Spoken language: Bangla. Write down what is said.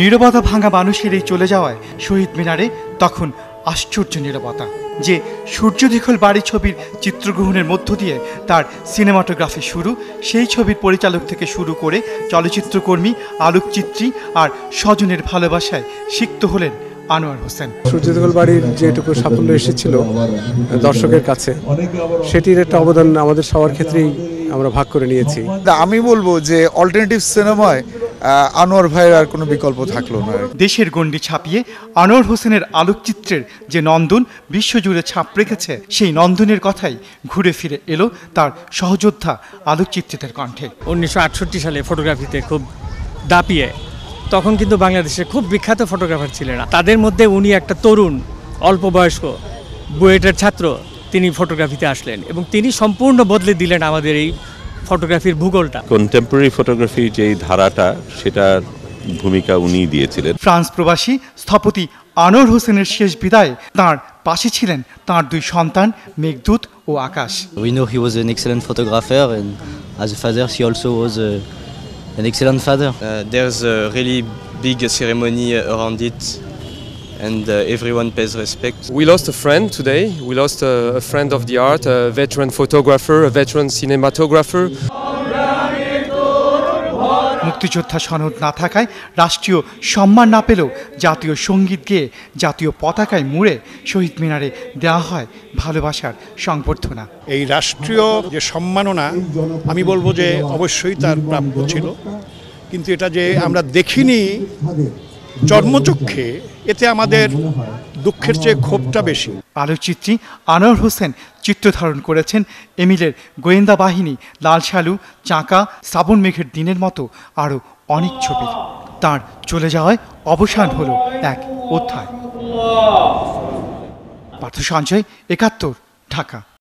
নিরবতা ভাঙা মানুষের এই চলে যাওয়ায় শহীদ মিনারে তখন আশ্চর্য নিরবতা যে সূর্য দীঘল বাড়ি ছবির চিত্রগ্রহণের মধ্য দিয়ে তার সিনেমাটোগ্রাফি শুরু সেই ছবির পরিচালক থেকে শুরু করে চলচ্চিত্রকর্মী আলোকচিত্রী আর স্বজনের ভালোবাসায় সিক্ত হলেন আনোয়ার হোসেন সূর্য দীঘল বাড়ির যেটুকু সাফল্য এসেছিল দর্শকের কাছে সেটির একটা অবদান আমাদের সবার ক্ষেত্রেই আমরা ভাগ করে নিয়েছি আমি বলবো যে অল্টারনেটিভ সিনেমায় আনোয়ার ভাইয়ের আর কোনো বিকল্প থাকলো না দেশের গণ্ডি ছাপিয়ে আনোয়ার হোসেনের আলোকচিত্রের যে নন্দন বিশ্বজুড়ে ছাপ রেখেছে সেই নন্দনের কথাই ঘুরে ফিরে এলো তার সহযোদ্ধা আলোকচিত্রিতের কণ্ঠে উনিশশো সালে ফটোগ্রাফিতে খুব দাপিয়ে তখন কিন্তু বাংলাদেশে খুব বিখ্যাত ফটোগ্রাফার ছিলেন তাদের মধ্যে উনি একটা তরুণ অল্প বয়স্ক বুয়েটের ছাত্র তিনি ফটোগ্রাফিতে আসলেন এবং তিনি সম্পূর্ণ বদলে দিলেন আমাদের এই ফটোগ্রাফির ভূগোলটা কন্টেম্পোরারি ফটোগ্রাফি যেই ধারাটা সেটার ভূমিকা উনি দিয়েছিলেন ফ্রান্স প্রবাসী স্থপতি আনোয়ার হোসেনের শেষ বিদায় তার পাশে ছিলেন তার দুই সন্তান মেঘদূত ও Akash we know he was an excellent photographer and as a father he also was an excellent father there is a really big ceremony around it and uh, everyone pays respect. We lost a friend today. We lost a, a friend of the art, a veteran photographer, a veteran cinematographer. মুক্তিযোদ্ধা সনদ না থাকায় রাষ্ট্রীয় সম্মান না পেলেও জাতীয় সঙ্গীত গেয়ে জাতীয় পতাকায় মুড়ে শহীদ মিনারে দেওয়া হয় ভালোবাসার সংবর্ধনা এই রাষ্ট্রীয় যে সম্মাননা আমি বলবো যে অবশ্যই তার প্রাপ্য ছিল কিন্তু এটা যে আমরা দেখিনি জন্মচক্ষে এতে আমাদের দুঃখের চেয়ে ক্ষোভটা বেশি আলোকচিত্রী আনোয়ার হোসেন চিত্র ধারণ করেছেন এমিলের গোয়েন্দা বাহিনী লাল শালু চাঁকা শ্রাবণ মেঘের দিনের মতো আরও অনেক ছবি তার চলে যাওয়ায় অবসান হলো এক অধ্যায় পার্থ সঞ্জয় একাত্তর ঢাকা